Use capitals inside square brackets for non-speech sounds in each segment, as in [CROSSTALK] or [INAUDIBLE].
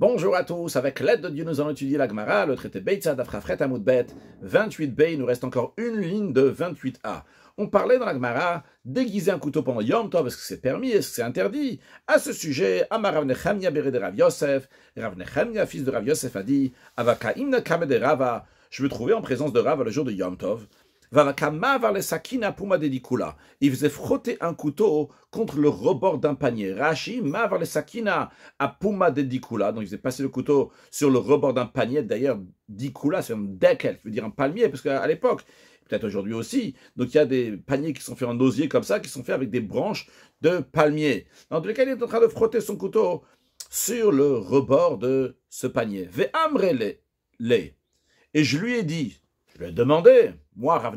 Bonjour à tous, avec l'aide de Dieu nous allons étudier l'Agmara, le traité Beitza d'Afrafret Amoudbet, 28b, il nous reste encore une ligne de 28a. On parlait dans l'Agmara déguiser un couteau pendant Yom Tov, est-ce que c'est permis, est-ce que c'est interdit À ce sujet, Amar Rav Nechemia de Rav Yosef, Rav Nechemia, fils de Rav Yosef, a dit « Avakaim de Rava » Je me trouvais en présence de Rava le jour de Yom Tov. Il faisait frotter un couteau contre le rebord d'un panier. Rashi le sakina de dikula. Donc il faisait passer le couteau sur le rebord d'un panier. D'ailleurs, dikula, c'est un dekel, qui veut dire un palmier, parce qu'à l'époque, peut-être aujourd'hui aussi. Donc il y a des paniers qui sont faits en osier comme ça, qui sont faits avec des branches de palmier. Dans tous cas, il est en train de frotter son couteau sur le rebord de ce panier. Ve le. Et je lui ai dit, je lui ai demandé, moi, Rav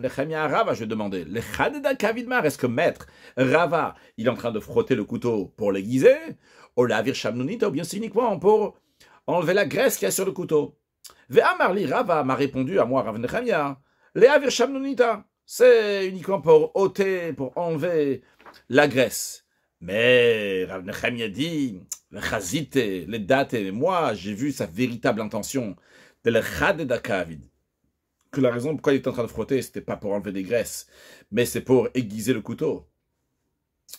Rava, je demandais, le Kavidmar, est-ce que maître Rava, il est en train de frotter le couteau pour l'aiguiser, ou la ou bien c'est uniquement pour enlever la graisse qu'il y a sur le couteau Ve'amarli Rava m'a répondu à moi, Rav Nechemia, le Avir Shamnunita, c'est uniquement pour ôter, pour enlever la graisse. Mais Rav Nechemia dit, le Chazite, le Date, moi, j'ai vu sa véritable intention de le Kavid que la raison pourquoi il est en train de frotter, c'était pas pour enlever des graisses, mais c'est pour aiguiser le couteau.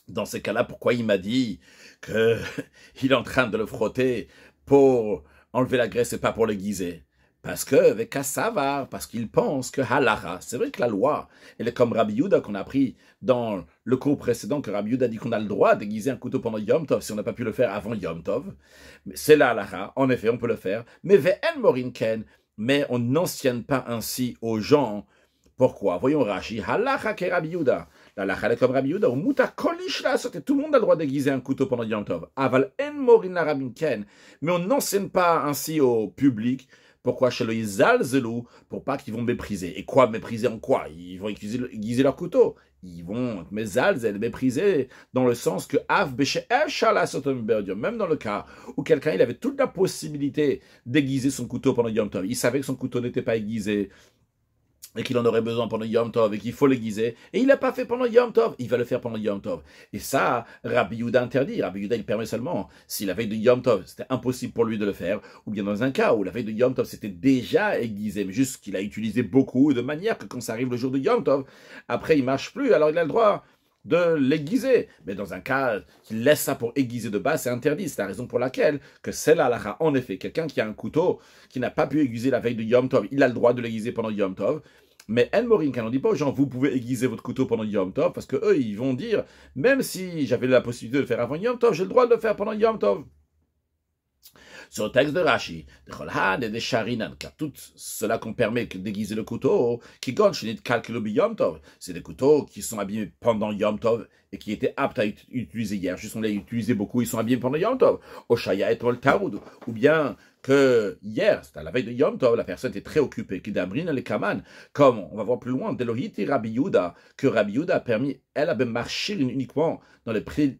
Dans ces cas-là, pourquoi il m'a dit que [LAUGHS] il est en train de le frotter pour enlever la graisse et pas pour l'aiguiser Parce que, avec Savar, parce qu'il pense que Halara, c'est vrai que la loi, elle est comme Rabbi Yuda qu'on a pris dans le cours précédent que Rabbi Yuda dit qu'on a le droit d'aiguiser un couteau pendant Yom Tov si on n'a pas pu le faire avant Yom Tov. C'est la Halara, en effet, on peut le faire. Mais Morin Ken mais on n'enseigne pas ainsi aux gens. Pourquoi Voyons Rashi. Halacha ke Rabbi Yehuda. L'halacha est comme Rabbi Muta kolish Tout le monde a le droit d'aiguiser un couteau pendant Yom Tov. Aval en morin rabin ken. Mais on n'enseigne pas ainsi au public. Pourquoi chez le Pour pas qu'ils vont mépriser. Et quoi mépriser en quoi Ils vont aiguiser leur couteau ils vont elle méprisés dans le sens que ben même dans le cas où quelqu'un il avait toute la possibilité d'aiguiser son couteau pendant Yom Tov, il savait que son couteau n'était pas aiguisé, et qu'il en aurait besoin pendant Yom Tov et qu'il faut l'aiguiser. Et il l'a pas fait pendant Yom Tov, il va le faire pendant Yom Tov. Et ça, Rabbi Yuda interdit. Rabbi Yuda il permet seulement si la veille de Yom Tov, c'était impossible pour lui de le faire, ou bien dans un cas où la veille de Yom Tov, c'était déjà aiguisé, mais juste qu'il a utilisé beaucoup de manière que quand ça arrive le jour de Yom Tov, après il marche plus, alors il a le droit de l'aiguiser. Mais dans un cas qu'il laisse ça pour aiguiser de base, c'est interdit. C'est la raison pour laquelle que celle là, en effet, quelqu'un qui a un couteau, qui n'a pas pu aiguiser la veille de Yom Tov, il a le droit de l'aiguiser pendant Yom Tov, mais El Morinkan, on ne dit pas aux gens, vous pouvez aiguiser votre couteau pendant Yom Tov, parce que eux, ils vont dire, même si j'avais la possibilité de le faire avant Yom Tov, j'ai le droit de le faire pendant Yom Tov. Sur le texte de Rashi, de Cholhan et de Sharinan, car tout cela qu'on permet d'aiguiser le couteau, qui gonche les Yom Tov, c'est des couteaux qui sont habillés pendant Yom Tov et qui étaient aptes à utiliser hier. Juste on les utilisés beaucoup, ils sont abîmés pendant Yom Tov. Oshaya et Tol ou bien que hier, c'était à la veille de Yom Tov, la personne était très occupée, Kidamrin le Kaman, comme on va voir plus loin, Delohiti Rabbi Yuda, que Rabbi Yuda a permis, elle avait marché uniquement dans les prix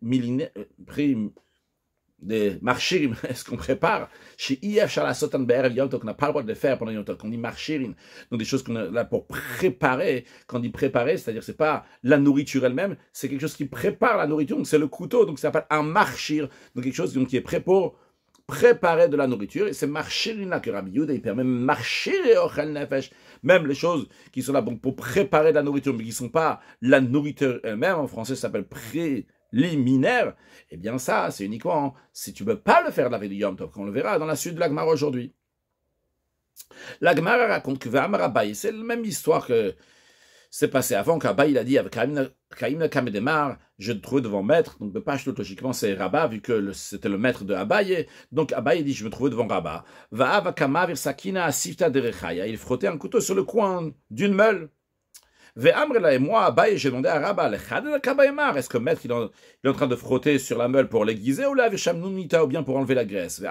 des marchirim, ce qu'on prépare chez IF Shalasotan Yom Tov, n'a pas le droit de le faire pendant Yom Tov, qu'on dit marchirim, donc des choses qu'on a là pour préparer, quand on dit préparer, c'est-à-dire c'est pas la nourriture elle-même, c'est quelque chose qui prépare la nourriture, donc c'est le couteau, donc ça s'appelle un marchir, donc quelque chose qui est prêt pour préparer de la nourriture. Et c'est marcher que Rabbi Yehuda, il permet nefesh. Même les choses qui sont là pour préparer de la nourriture, mais qui ne sont pas la nourriture elle-même, en français ça s'appelle préliminaire, et eh bien ça, c'est uniquement hein, si tu ne peux pas le faire la du Yom Tov, le verra dans la suite de l'Agmar aujourd'hui. L'Agmar raconte que c'est la même histoire que c'est passé avant qu'Abaï il a dit avec Kamedemar, je me trouvais devant maître, donc page logiquement c'est Rabba vu que c'était le maître de Abaye, donc Abaye dit je me trouvais devant Rabba. Kama Asifta Derechaya, il frottait un couteau sur le coin d'une meule. Amrela et moi Abaye, j'ai demandé à Rabba, le est-ce que maître il, est en train de frotter sur la meule pour l'aiguiser ou la nunita ou bien pour enlever la graisse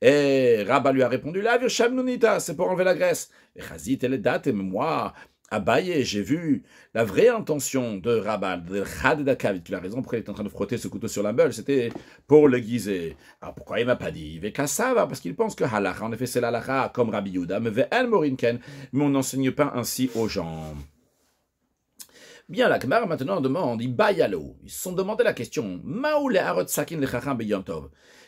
et Rabba lui a répondu la nunita c'est pour enlever la graisse. Et Chazit, elle et moi, à j'ai vu la vraie intention de Rabal, de Khad Tu la raison pour il est en train de frotter ce couteau sur la meule, c'était pour le guiser. Alors pourquoi il m'a pas dit Kassava parce qu'il pense que halacha, en effet c'est l'halacha, comme Rabbi Yuda, mais el morinken, mais on n'enseigne pas ainsi aux gens. Bien, la Khmer maintenant demande, il l'eau. Ils se sont demandé la question,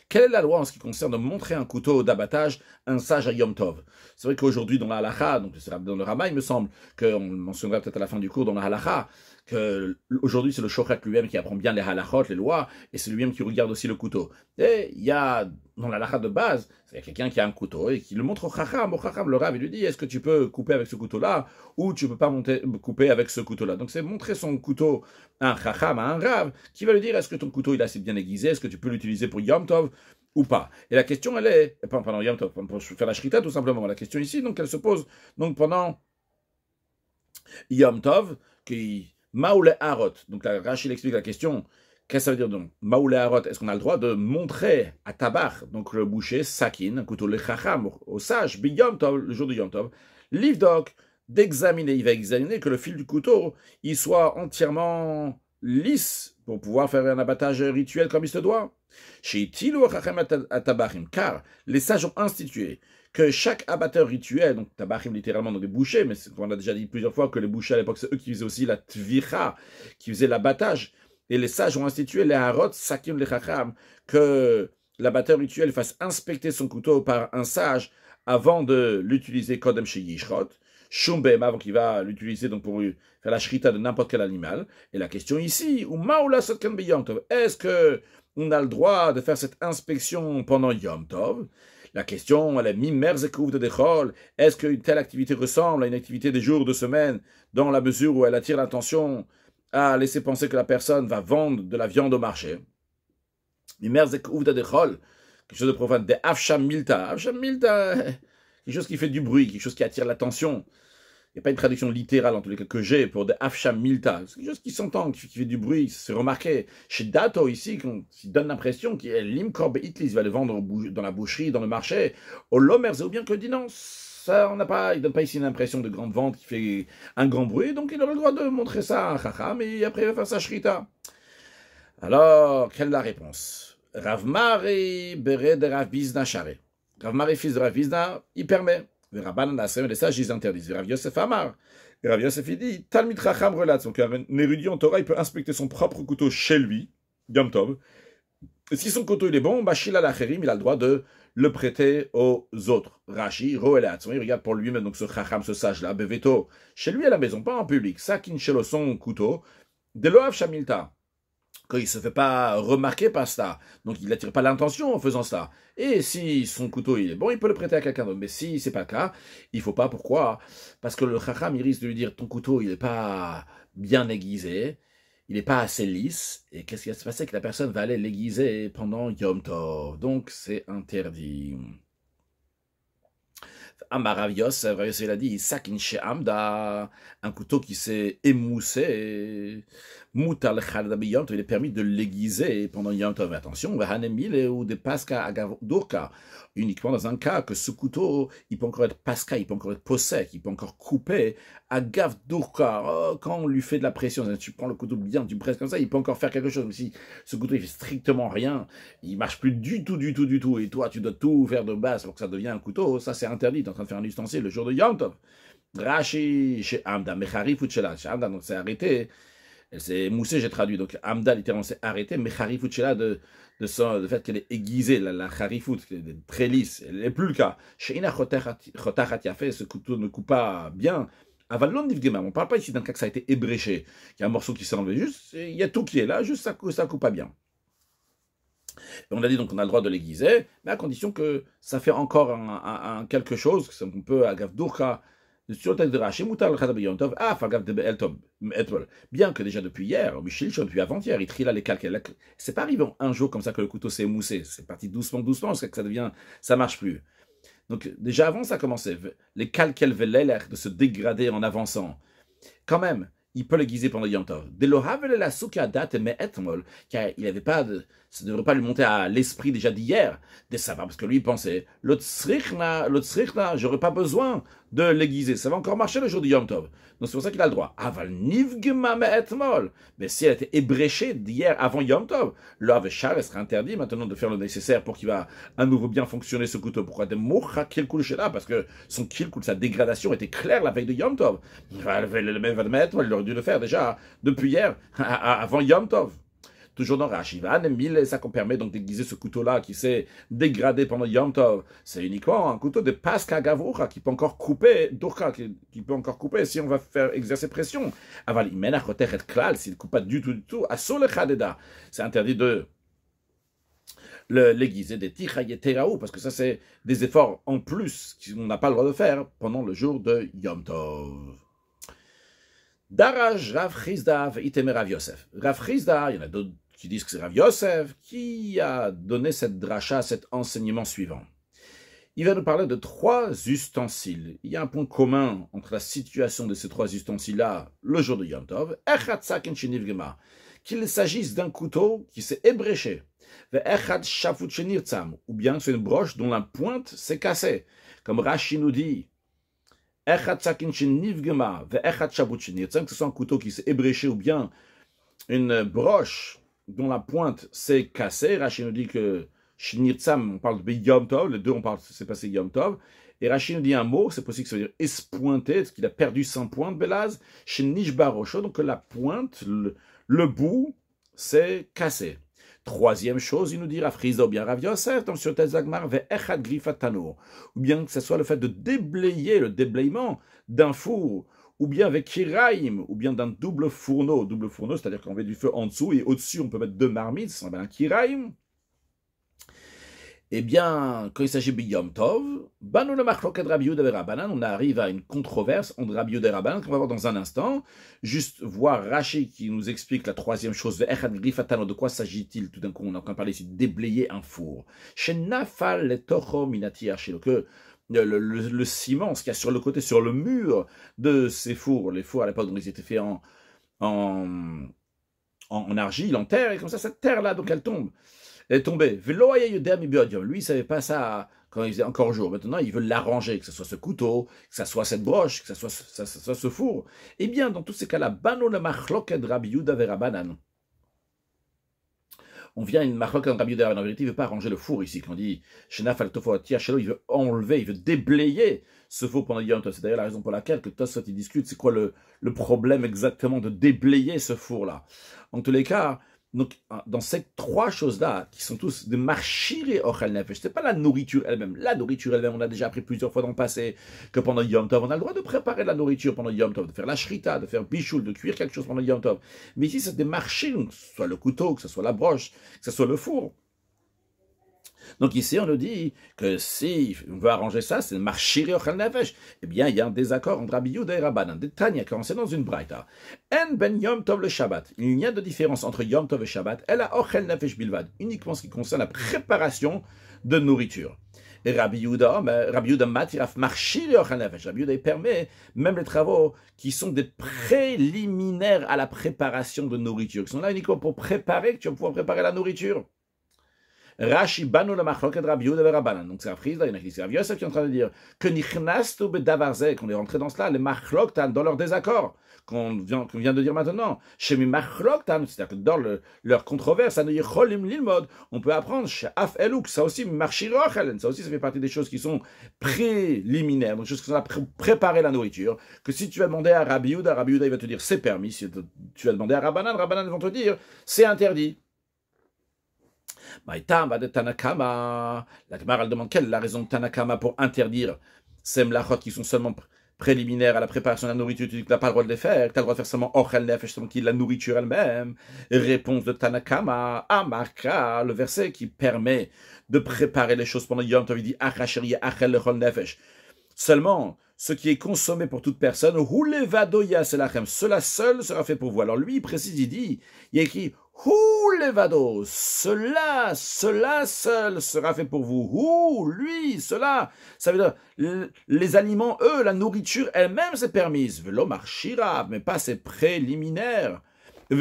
quelle est la loi en ce qui concerne de montrer un couteau d'abattage un sage à Yom Tov C'est vrai qu'aujourd'hui, dans la halacha, donc dans le Rama, il me semble, qu'on le mentionnera peut-être à la fin du cours, dans la halakha, que aujourd'hui c'est le shochet lui-même qui apprend bien les halachot, les lois, et c'est lui-même qui regarde aussi le couteau. Et il y a dans la lacha de base, c'est quelqu'un qui a un couteau et qui le montre au chacham, au chacham, le rave, il lui dit est-ce que tu peux couper avec ce couteau-là ou tu peux pas monter, couper avec ce couteau-là. Donc c'est montrer son couteau à un chacham, à un rave, qui va lui dire est-ce que ton couteau il est assez bien aiguisé, est-ce que tu peux l'utiliser pour Yom Tov ou pas. Et la question elle est, eh, pendant Yom Tov, pour faire la shrita tout simplement, la question ici donc elle se pose donc pendant Yom Tov, qui Maoule Harot. Donc la Rachid explique la question. Qu'est-ce que ça veut dire donc Maoule Harot, est-ce qu'on a le droit de montrer à Tabar, donc le boucher, Sakin, un couteau le Chacham, au sage, le jour de Yom Tov, Livdok, d'examiner, il va examiner que le fil du couteau, il soit entièrement lisse pour pouvoir faire un abattage rituel comme il se doit. Chez Tilo à Tabarim, car les sages ont institué que chaque abatteur rituel, donc tabachim littéralement, donc les bouchers, mais on a déjà dit plusieurs fois que les bouchers à l'époque, c'est eux qui faisaient aussi la tvira, qui faisaient l'abattage. Et les sages ont institué les harot, sakim les chacham, que l'abatteur rituel fasse inspecter son couteau par un sage avant de l'utiliser kodem chez Yishrot, Shumbem, avant qu'il va l'utiliser donc pour faire la shrita de n'importe quel animal. Et la question ici, ou Maula est-ce que on a le droit de faire cette inspection pendant Yom Tov la question, elle est de Est-ce qu'une telle activité ressemble à une activité des jours, de semaine, dans la mesure où elle attire l'attention à laisser penser que la personne va vendre de la viande au marché de quelque chose de profane. Des Afsham Milta. Afsham Milta, [LAUGHS] quelque chose qui fait du bruit, quelque chose qui attire l'attention. Il n'y a pas une traduction littérale, en tous les cas, que j'ai pour des Afsham Milta. C'est quelque chose qui s'entend, qui, fait du bruit, c'est remarqué. Chez Dato, ici, qui donne l'impression qu'il limkorbe Itlis va le vendre dans la boucherie, dans le marché. Au Lomers, ou bien que dit non. Ça, on n'a pas, il donne pas ici une impression de grande vente qui fait un grand bruit, donc il aurait le droit de montrer ça à Mais et après il va faire sa shrita. Alors, quelle est la réponse Rav Mari de Rav fils de Rav il permet. Les Rabbanan Asem et ça, je les Rav Yosef Amar. Yosef, dit Racham relate, Donc, un euh, érudit en Torah, il peut inspecter son propre couteau chez lui, Yom Tov. si son couteau est bon, Bachil bah, al il a le droit de le prêter aux autres. rachi Roel il regarde pour lui-même, donc ce Racham, ce sage-là, Beveto, chez lui à la maison, pas en public. Sakin Shelo, son couteau. Deloav Shamilta il il se fait pas remarquer par ça. Donc il n'attire pas l'intention en faisant ça. Et si son couteau il est bon, il peut le prêter à quelqu'un d'autre. Mais si c'est pas le cas, il faut pas. Pourquoi Parce que le chacham il risque de lui dire ton couteau il n'est pas bien aiguisé, il n'est pas assez lisse. Et qu'est-ce qui va se passer que la personne va aller l'aiguiser pendant Yom Tov. Donc c'est interdit maravios, il a dit, un couteau qui s'est émoussé, il est permis de l'aiguiser pendant Yom Tov. Attention, vahanemile ou de Pasca uniquement dans un cas que ce couteau, il peut encore être Pasca, il peut encore être Possek, il peut encore couper gaf oh, quand on lui fait de la pression, tu prends le couteau bien, tu presses comme ça, il peut encore faire quelque chose, mais si ce couteau, il fait strictement rien, il marche plus du tout, du tout, du tout, et toi, tu dois tout faire de base pour que ça devienne un couteau, ça c'est interdit, en de faire un ustensile le jour de Yom Tov. Rashi chez Amda, Mechari Chez Amda, donc c'est arrêté. Elle s'est moussée, j'ai traduit. Donc Amda, littéralement, s'est arrêtée. Mechari de, de son, le fait qu'elle est aiguisée, la, la Harifut, très lisse. Elle n'est plus le cas. Chez Ina Chotachat ce couteau ne coupe pas bien. Avalon On ne parle pas ici d'un cas que ça a été ébréché, qu'il y a un morceau qui s'est enlevé. Juste, il y a tout qui est là, juste ça ne coupe pas bien. On a dit donc qu'on a le droit de l'aiguiser, mais à condition que ça fait encore quelque chose, qu'on peut Bien que déjà depuis hier, depuis avant-hier, il trie les calques. C'est pas arrivé un jour comme ça que le couteau s'est moussé. C'est parti doucement, doucement, jusqu'à que ça devient, ça marche plus. Donc déjà avant, ça commençait. Les calques l'air de se dégrader en avançant. Quand même, il peut l'aiguiser pendant Yontov. car il n'avait pas de ça ne devrait pas lui monter à l'esprit déjà d'hier des savants, parce que lui il pensait, le srikna le je j'aurais pas besoin de l'aiguiser, ça va encore marcher le jour du Yom Tov. Donc c'est pour ça qu'il a le droit. Aval nivgma Mais si elle était ébréchée d'hier avant Yom Tov, le char elle serait interdit maintenant de faire le nécessaire pour qu'il va à nouveau bien fonctionner ce couteau. Pourquoi Parce que son kilkul, sa dégradation était claire la veille de Yom Tov. Il aurait dû le faire déjà depuis hier, avant Yom Tov toujours dans Rachivan, mille, ça qu'on permet donc d'aiguiser ce couteau-là qui s'est dégradé pendant Yom Tov. C'est uniquement un couteau de Pascha qui peut encore couper, Durka, qui, peut encore couper si on va faire exercer pression. Aval et Klal, s'il ne coupe pas du tout, du tout, à C'est interdit de l'aiguiser des Tiraou, parce que ça, c'est des efforts en plus qu'on n'a pas le droit de faire pendant le jour de Yom Tov. Daraj Rav Chizda Rav Yosef. Rav Chizda, il y en a d'autres qui disent que c'est Rav Yosef qui a donné cette dracha, cet enseignement suivant. Il va nous parler de trois ustensiles. Il y a un point commun entre la situation de ces trois ustensiles-là le jour de Yom Tov, qu'il s'agisse d'un couteau qui s'est ébréché, ou bien c'est une broche dont la pointe s'est cassée, comme Rashi nous dit, que ce soit un couteau qui s'est ébréché ou bien une broche dont la pointe s'est cassée. Rachid nous dit que on parle de Yom Tov, les deux, on parle, c'est passé Yom Tov. Et Rachid nous dit un mot, c'est possible que ça veut dire espointé, parce qu'il a perdu 100 pointe, Belaz, Shinishbarosho, donc la pointe, le, bout, s'est cassé. Troisième chose, il nous dit Rafriza bien Rav Yosef dans tel Tezagmar ve Echad Grifatano, ou bien que ce soit le fait de déblayer, le déblayement d'un four ou bien avec kiraim, ou bien d'un double fourneau. Double fourneau, c'est-à-dire qu'on met du feu en dessous et au-dessus, on peut mettre deux marmites, C'est un kiraim. Eh bien, quand il s'agit de Yom Tov, ben on arrive à une controverse entre Rabbi et Rabbanan, qu'on va voir dans un instant. Juste voir Rashi qui nous explique la troisième chose, de quoi s'agit-il Tout d'un coup, on a encore parlé ici de déblayer un four. Que le, ciment, ce qu'il y a sur le côté, sur le mur de ces fours. Les fours à l'époque, ils étaient faits en, en, en, argile, en terre, et comme ça, cette terre-là, donc elle tombe. Elle est tombée. Lui, il savait pas ça quand il faisait encore jour. Maintenant, il veut l'arranger, que ce soit ce couteau, que ce soit cette broche, que ce soit, ce, four. Eh bien, dans tous ces cas-là, Bano la machloket Rabbi on vient à une maroque en Rabbi il ne veut pas ranger le four ici. Quand on dit chenaf al il veut enlever, il veut déblayer ce four pendant Yom C'est d'ailleurs la raison pour laquelle que Tosfot il discute c'est quoi le, le problème exactement de déblayer ce four-là. En tous les cas, donc, ah, dans ces trois choses-là, qui sont tous de marchir ochal nefesh, c'est pas la nourriture elle-même. La nourriture elle-même, on a déjà appris plusieurs fois dans le passé que pendant Yom Tov, on a le droit de préparer la nourriture pendant Yom Tov, de faire la shrita, de faire bichoul, de cuire quelque chose pendant Yom Tov. Mais ici, c'est des marcher que ce soit le couteau, que ce soit la broche, que ce soit le four. Donc ici, on nous dit que si on veut arranger ça, c'est de ochel nefesh. Eh bien, il y a un désaccord entre Rabbi Yehuda et Rabbanan. Des Tania, c'est dans une braïta. En ben yom tov le Shabbat. Il n'y a de différence entre yom tov et Shabbat. Elle a ochel nefesh bilvad. Uniquement ce qui concerne la préparation de nourriture. Et Rabbi Yehuda, ben, Rabbi Yehuda matiraf de Rabbi permet même les travaux qui sont des préliminaires à la préparation de nourriture. Ils sont là uniquement pour préparer, que tu vas pouvoir préparer la nourriture. Rashi banu la Rabbi Yehuda Rabbanan. Donc c'est un frise, il y en a qui disent Rabbi Yosef qui est en train de dire que nichnastu bedavarze, qu'on est rentré dans cela, les machloktan, dans leur désaccord, qu'on vient, qu vient, de dire maintenant. Chez mi c'est-à-dire que dans leur controverse, on peut apprendre chez ça aussi, marchirochelen, ça aussi, ça fait partie des choses qui sont préliminaires, des choses qui sont à préparer la nourriture, que si tu vas demander à Rabbi Yehuda, Rabbi il va te dire c'est permis, si tu vas demander à Rabbanan, Rabbanan vont te dire c'est interdit. Maïtama de Tanakama. La Gemara, elle demande quelle est la raison de Tanakama pour interdire ces mlachot qui sont seulement préliminaires à la préparation de la nourriture. Tu dis que tu n'as pas le droit de les faire, tu as le droit de faire seulement Ochel Nefesh, qui la nourriture elle-même. Réponse de Tanakama, Amarka, le verset qui permet de préparer les choses pendant Yom Tov, il dit Achel Nefesh. Seulement, ce qui est consommé pour toute personne. Hulevadoya selachem, cela seul sera fait pour vous. Alors lui, il précise, il dit, il écrit Hulevado, cela, cela seul sera fait pour vous. Hou, lui, cela. Ça veut dire, les aliments, eux, la nourriture elle-même, c'est permise. Velo mais pas ses préliminaires.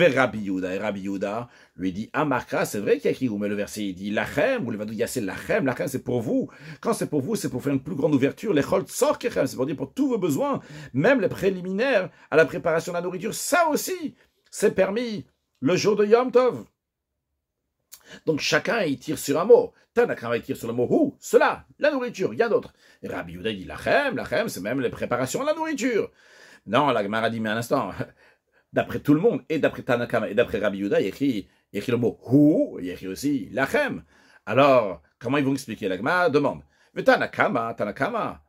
Rabbi Et Rabbi Yuda lui dit, Amarka, c'est vrai qu'il y a Kriyou, mais le verset, il dit, Lachem, ou le Vadou Yassé, Lachem, Lachem, c'est pour vous. Quand c'est pour vous, c'est pour faire une plus grande ouverture. Les Chol sort c'est pour dire pour tous vos besoins, même les préliminaires à la préparation de la nourriture. Ça aussi, c'est permis le jour de Yom Tov. Donc chacun il tire sur un mot. Tanakram il tire sur le mot où cela, la nourriture, il y a d'autres. Rabbi Yuda dit lachem, lachem, c'est même les préparations à la nourriture. Non, la Gemara dit, mais un instant, d'après tout le monde, et d'après Tanakama, et d'après Rabbi Yuda, il écrit, il écrit le mot hu, il écrit aussi lachem. Alors, comment ils vont expliquer l'agma Demande. Mais Tanakama, Tanakama,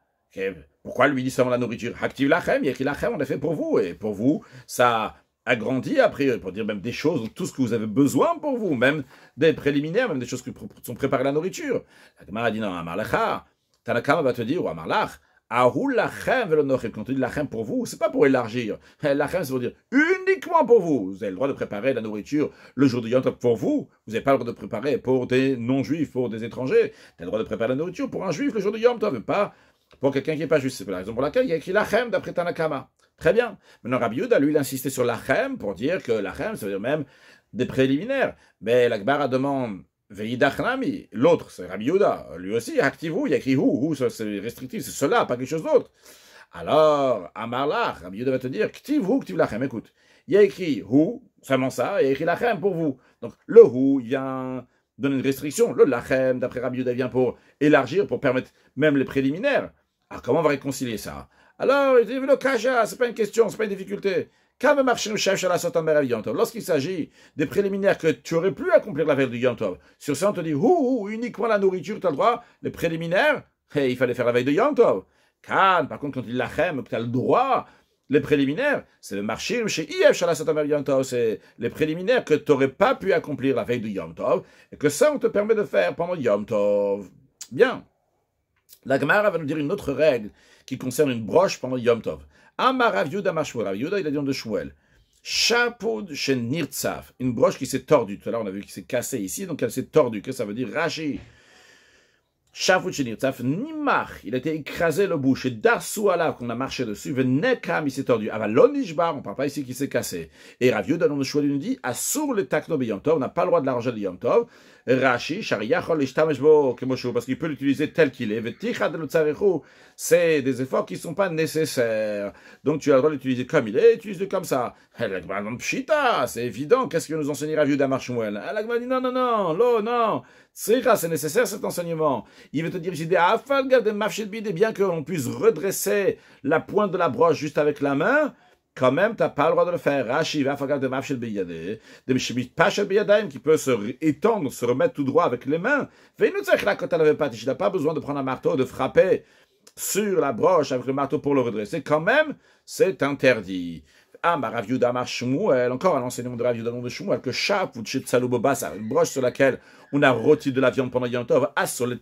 pourquoi lui dit seulement la nourriture Active lachem, il écrit lachem, on l'a fait pour vous, et pour vous, ça agrandit a priori, pour dire même des choses, tout ce que vous avez besoin pour vous, même des préliminaires, même des choses qui sont préparées à la nourriture. L'agma dit non, Amarlacha, Tanakama va te dire, ou Amarlach, lachem et Quand on dit lachem pour vous, c'est pas pour élargir. Eh, lachem, c'est pour dire uniquement pour vous. Vous avez le droit de préparer la nourriture le jour de Yom pour vous. Vous n'avez pas le droit de préparer pour des non-juifs, pour des étrangers. Vous avez le droit de préparer la nourriture pour un juif le jour du Yom Tov, pas pour quelqu'un qui n'est pas juif. C'est la raison pour laquelle il y a écrit lachem d'après Tanakama. Très bien. Maintenant, Rabbi lui, il insistait sur lachem pour dire que lachem, ça veut dire même des préliminaires. Mais a demande Veidachnami, l'autre, c'est Rabbi Yehuda, lui aussi, il écrit « écrit ou c'est restrictif, c'est cela, pas quelque chose d'autre. Alors, Amarlach, Rabbi Yehuda va te dire, ktiv lachem » écoute, il y a écrit où seulement ça, il y a écrit Lachem pour vous. Donc, le où vient donner une restriction, le Lachem, d'après Rabbi Yehuda, vient pour élargir, pour permettre même les préliminaires. Alors, comment on va réconcilier ça Alors, il dit, le Kaja, c'est pas une question, c'est pas une difficulté. Quand la ben Lorsqu'il s'agit des préliminaires que tu aurais pu accomplir la veille du Yom Tov, sur ça on te dit, ouh, uniquement la nourriture, tu as le droit, les préliminaires, eh, il fallait faire la veille de Yom Tov. par contre, quand il l'achem, tu as le droit, les préliminaires, c'est le marché chez ben c'est les préliminaires que tu n'aurais pas pu accomplir la veille de Yom et que ça on te permet de faire pendant Yom Bien. La Gemara va nous dire une autre règle qui concerne une broche pendant Yom Ama raviuda Yehuda il a dit de Shmuel. Chapeau chez Une broche qui s'est tordue. Tout à l'heure, on a vu qu'elle s'est cassée ici, donc elle s'est tordue. que ça veut dire Rachi. Chapeau chez n'imach Il a été écrasé le bouche. Et Darsou qu'on a marché dessus. Venekam, il s'est tordu. Avalonishbar, on ne parle pas ici qu'il s'est cassé. Et raviuda, Yehuda, dans le Shmuel, il nous dit Assur le takno On n'a pas le droit de l'argent de yantov. Rashi, parce qu'il peut l'utiliser tel qu'il est. C'est des efforts qui ne sont pas nécessaires. Donc tu as le droit d'utiliser comme il est, utilise-le comme ça. C'est évident, qu'est-ce que nous enseignera Viuda Marshmuel dit non, non, non, non, non. C'est nécessaire cet enseignement. Il veut te dire ici, bien que l'on puisse redresser la pointe de la broche juste avec la main, quand même, t'as pas le droit de le faire. Rashi va faire de mafshel biyadeh, de mishmit pashel biyadaim, qui peut se étendre, se remettre tout droit avec les mains. Veinutzech avait pas tu n'a pas besoin de prendre un marteau, de frapper sur la broche avec le marteau pour le redresser. Quand même, c'est interdit. Ah, ma bah, Rav elle encore un enseignement de Rav Yudah de Shmuel, que chap ou tchitsalouboba, une broche sur laquelle on a rôti de la viande pendant Yom Tov, Yom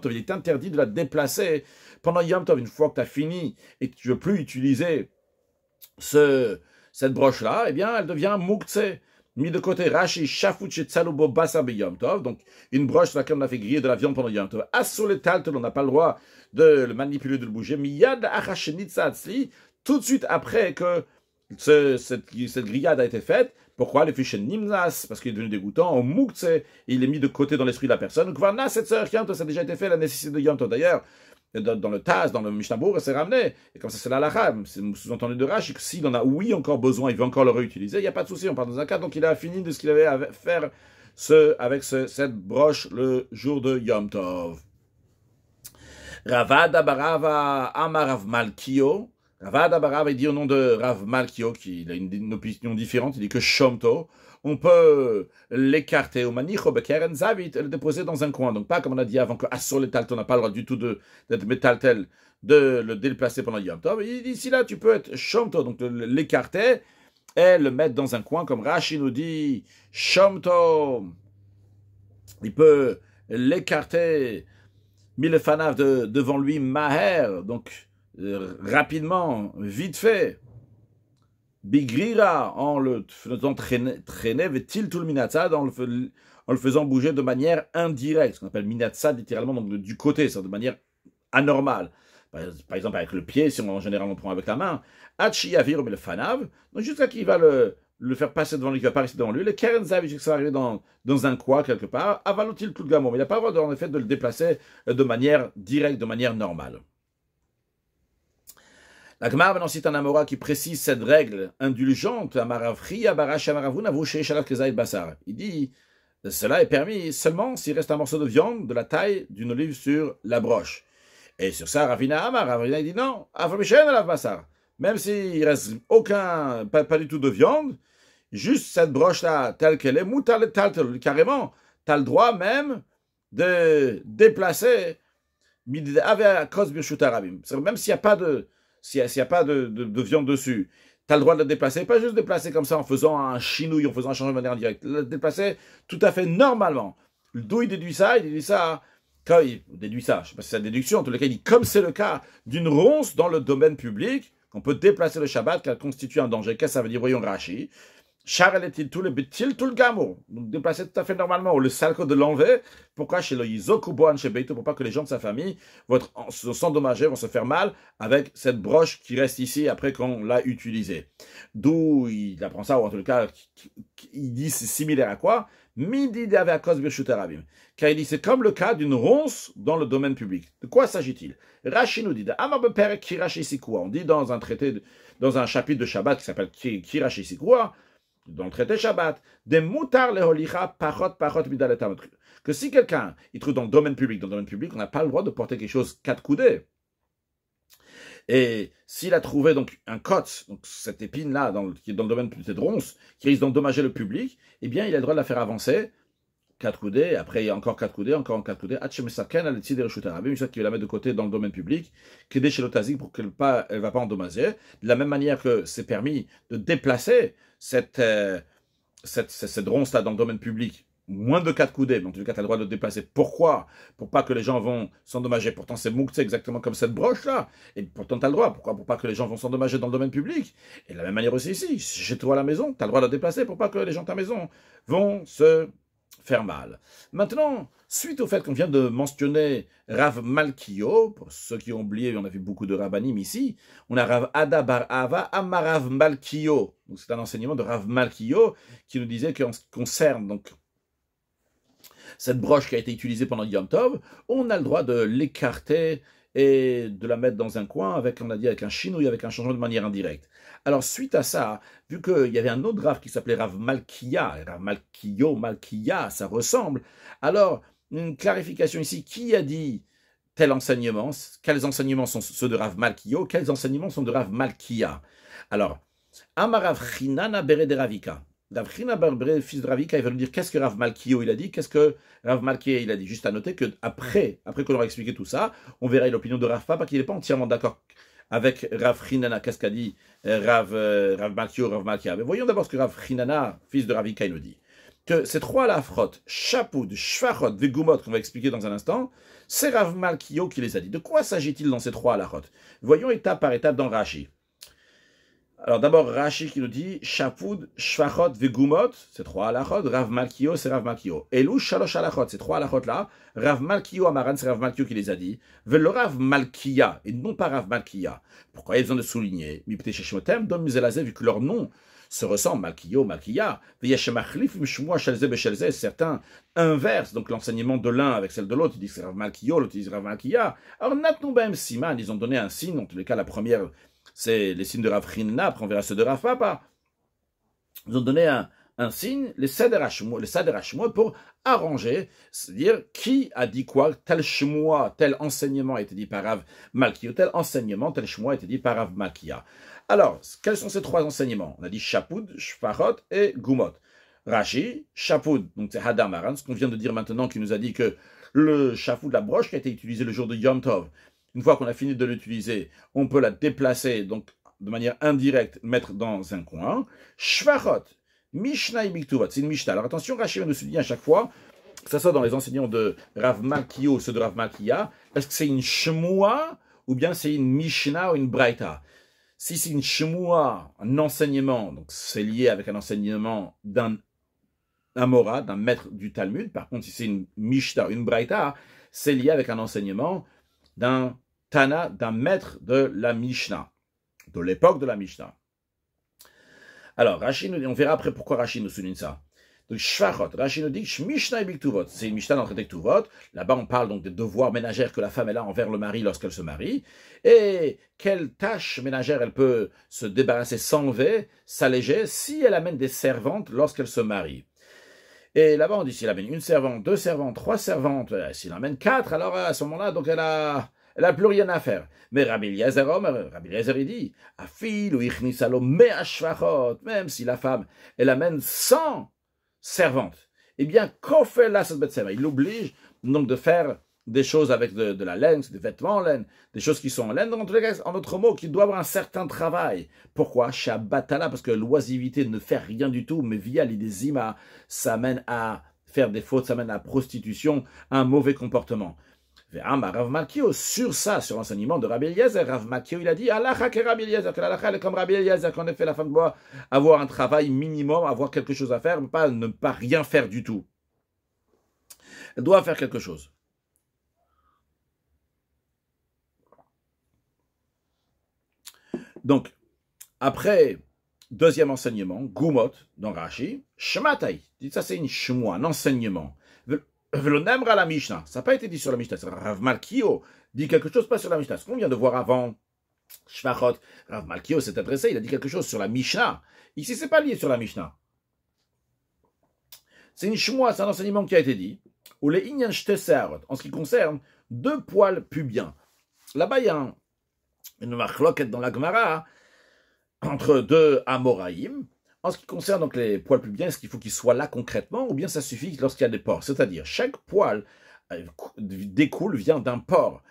Tov, il est interdit de la déplacer pendant Yom Tov, une fois que tu as fini et que tu veux plus utiliser ce, cette broche-là, eh bien, elle devient Mouktse, mis de côté Rashi, Shafut, Tsalubo, Basabi, Yom Tov, donc une broche sur laquelle on a fait griller de la viande pendant Yom Tov. on n'a pas le droit de le manipuler, de le bouger. Miyad, tout de suite après que ce, cette, cette, grillade a été faite, pourquoi le fichier Nimnas Parce qu'il est devenu dégoûtant, en il est mis de côté dans l'esprit de la personne. Kvarna, cette sœur, ça a déjà été fait, la nécessité de Yom D'ailleurs, dans le Taz, dans le et c'est ramené. Et comme ça, c'est rame. C'est sous-entendu de rage, que s'il en a, oui, encore besoin, il veut encore le réutiliser, il n'y a pas de souci, on part dans un cas. Donc, il a fini de ce qu'il avait à faire avec cette broche le jour de Yom Tov. Ravada Barava Amarav Malkio. Ravada Barava, il dit au nom de Rav Malkio, qui a une, une opinion différente, il dit que Shomto on peut l'écarter au manicho, le déposer dans un coin. Donc pas comme on a dit avant que sur le talton n'a pas le droit du tout d'être métaltel, de le déplacer pendant Yom Tov. d'ici là, tu peux être shomto, donc l'écarter et le mettre dans un coin, comme Rashi nous dit, shomto. Il peut l'écarter, mille fanaf de, devant lui, maher, donc euh, rapidement, vite fait. Bigrira, en le faisant traîner, traîner il tout le minatsad, en le, faisant bouger de manière indirecte, ce qu'on appelle minatsad littéralement, donc du côté, c'est-à-dire de manière anormale. Par, exemple, avec le pied, si on, en général on prend avec la main. Hachiavir, mais le fanav, donc jusqu'à qu'il va le, faire passer devant lui, qui va passer devant lui. Le Karen Zav, va arriver dans, un coin quelque part. tout Avalotil mais Il n'a pas le droit, en effet, de le déplacer euh, de manière directe, de manière normale. La Gemara maintenant cite un Amora qui précise cette règle indulgente. Il dit cela est permis seulement s'il reste un morceau de viande de la taille d'une olive sur la broche. Et sur ça, Ravina Amara, Ravina dit non, même s'il reste aucun, pas, du tout de viande, juste cette broche-là, telle qu'elle est, carrément, tu as le droit même de déplacer, même s'il n'y a pas de, s'il n'y a, pas de, viande dessus, tu as le droit de la déplacer, pas juste déplacer comme ça en faisant un chinouille, en faisant un changement de manière directe, la déplacer tout à fait normalement. D'où il déduit ça Il déduit ça, quand il déduit ça, je ne sais pas c'est sa déduction, en tous les cas, il dit comme c'est le cas d'une ronce dans le domaine public, qu'on peut déplacer le Shabbat, qu'elle constitue un danger. Qu'est-ce que ça veut dire Voyons Rashi. Char et le tout le gamou Donc déplacer tout à fait normalement. Ou le salco de l'enlever. Pourquoi chez le Yizokuboan chez Beito Pour pas que les gens de sa famille vont s'endommager, vont se faire mal avec cette broche qui reste ici après qu'on l'a utilisée. D'où il apprend ça, ou en tout cas, il dit c'est similaire à quoi Midi d'avakos birchutarabim. Car il dit c'est comme le cas d'une ronce dans le domaine public. De quoi s'agit-il Rashi nous dit On dit dans un traité, dans un chapitre de Shabbat qui s'appelle Kirashisikua dans le traité Shabbat, des moutards holicha parot parot Que si quelqu'un, il trouve dans le domaine public, dans le domaine public, on n'a pas le droit de porter quelque chose quatre coudées. Et s'il a trouvé donc un cot, donc cette épine là, qui est dans le domaine de ronces, qui risque d'endommager le public, eh bien il a le droit de la faire avancer 4 coudées, après il y a encore 4 coudées, encore 4 coudées, elle décide de mais une qui la met de côté dans le domaine public, qui est chez l'otazik pour qu'elle ne va pas endommager. De la même manière que c'est permis de déplacer cette, euh, cette, là dans le domaine public, moins de 4 coudées, mais en tout cas, tu as le droit de le déplacer. Pourquoi Pour pas que les gens vont s'endommager. Pourtant, c'est mouktsé exactement comme cette broche-là. Et pourtant, tu as le droit. Pourquoi Pour pas que les gens vont s'endommager dans le domaine public. Et de la même manière aussi ici, chez toi à la maison, tu as le droit de la déplacer pour pas que les gens de ta maison vont se faire mal. Maintenant, suite au fait qu'on vient de mentionner Rav Malkio, pour ceux qui ont oublié, on a vu beaucoup de rabbinim ici, on a Rav Adabar Ava Amarav Malkio. Donc c'est un enseignement de Rav Malkio qui nous disait qu'en ce qui concerne donc cette broche qui a été utilisée pendant Yom Tov, on a le droit de l'écarter et de la mettre dans un coin avec, on a dit, avec un chinouille, avec un changement de manière indirecte. Alors, suite à ça, vu qu'il y avait un autre Rav qui s'appelait Rav Malkia, Rav Malkio, Malkia, ça ressemble, alors, une clarification ici, qui a dit tel enseignement Quels enseignements sont ceux de Rav Malkio Quels enseignements sont de Rav Malkia Alors, Amarav Ravika, Davrina Barbré, fils de Ravika, il va nous dire qu'est-ce que Rav Malkio il a dit, qu'est-ce que Rav Malkia il a dit. Juste à noter que après, après qu'on aura expliqué tout ça, on verra l'opinion de Rav Papa qu'il n'est pas entièrement d'accord avec Rav Rinana, qu'est-ce dit euh, Rav, euh, Rav Malkio, Rav Malkia. Mais voyons d'abord ce que Rav Rinana, fils de Ravika, il nous dit. Que ces trois lafrotes, Chapoud, shvachot, Vegumot, qu'on va expliquer dans un instant, c'est Rav Malkio qui les a dit. De quoi s'agit-il dans ces trois lafrotes Voyons étape par étape dans alors d'abord Rashi qui nous dit Shapud Shvachot, Vegumot, c'est trois alachot, « Rav Malkio, c'est Rav Malkio. Elou, Shalosh halachot, c'est trois alachot là. Rav Malkio, Amaran, c'est Rav Malkio qui les a dit. Velo Rav Malkia, et non pas Rav Malkia. Pourquoi il y a besoin de souligner Mipte Sheshmotem, Dom vu que leur nom se ressemble, Malkio, Malkia. Veyashemachlif, Mshmoa, Shelze, Beshelze, certains inversent donc l'enseignement de l'un avec celle de l'autre. Ils disent Rav Malkio, l'autre dit Rav Malkia. Alors même bem Siman, ils ont donné un signe, en tous les cas la première c'est les signes de Rav Hinna, après on verra ceux de Rav Papa. Ils ont donné un, signe, les de les pour arranger, c'est-à-dire qui a dit quoi, tel Shmoa, tel enseignement a été dit par Rav Malkia, tel enseignement, tel Shmoa a été dit par Rav Malkia. Alors, quels sont ces trois enseignements On a dit Chapoud Shfarot et Gumot. Rashi, Chapoud donc c'est Hadam ce qu'on vient de dire maintenant, qui nous a dit que le de la broche qui a été utilisé le jour de Yom Tov, une fois qu'on a fini de l'utiliser, on peut la déplacer, donc de manière indirecte, mettre dans un coin. Shvachot, Mishnah et c'est une Mishnah. Alors attention, Rachir nous dit à chaque fois, que ce soit dans les enseignants de Rav ou ceux de Rav Makia, est-ce que c'est une Shmua, ou bien c'est une Mishnah ou une Braïta Si c'est une Shmua, un enseignement, donc c'est lié avec un enseignement d'un Amora, d'un maître du Talmud, par contre si c'est une Mishnah, une Braita, c'est lié avec un enseignement d'un d'un maître de la Mishnah, de l'époque de la Mishnah. Alors, Rashi on verra après pourquoi Rashi nous souligne ça. Donc, Shvachot, Rashi nous dit, Mishnah et C'est une Mishnah d'entrée le Tuvot. Là-bas, on parle donc des devoirs ménagères que la femme a envers le mari lorsqu'elle se marie. Et quelles tâches ménagères elle peut se débarrasser, s'enlever, s'alléger, si elle amène des servantes lorsqu'elle se marie. Et là-bas, on dit, s'il amène une servante, deux servantes, trois servantes, eh, s'il amène quatre, alors à ce moment-là, donc elle a elle n'a plus rien à faire. Mais Rabbi Eliezer, Rabbi Eliezer, il dit, même si la femme, elle amène 100 servantes, eh bien, il l'oblige donc de faire des choses avec de, la laine, des vêtements en laine, des choses qui sont en laine. Donc, en en d'autres mots, qu'il doit avoir un certain travail. Pourquoi Shabbatala, parce que l'oisivité de ne faire rien du tout, mais via l'idésima, ça mène à faire des fautes, ça mène à la prostitution, à un mauvais comportement. Bah, Rav Malkio, sur ça, sur l'enseignement de Rabbi Eliezer, Rav Malkio, il a dit, Alacha que Rabbi Eliezer, que est comme Rabbi qu'on qu'en fait la femme doit avoir un travail minimum, avoir quelque chose à faire, pas ne pas rien faire du tout. Elle doit faire quelque chose. Donc, après, deuxième enseignement, Goumot, dans Rachi, Shmatai, ça c'est une Shmoa, un enseignement la Mishnah. Ça n'a pas été dit sur la Mishnah. Rav Malkio dit quelque chose, pas sur la Mishnah. Ce qu'on vient de voir avant, Shvachot, Rav Malkio s'est adressé, il a dit quelque chose sur la Mishnah. Ici, n'est pas lié sur la Mishnah. C'est une c'est un enseignement qui a été dit. Ou les Inyan en ce qui concerne deux poils pubiens. Là-bas, il y a une dans la Gemara entre deux Amoraïm en ce qui concerne donc les poils pubiens, est-ce qu'il faut qu'ils soient là concrètement ou bien ça suffit lorsqu'il y a des ports, C'est-à-dire, chaque poil euh, découle, vient d'un port.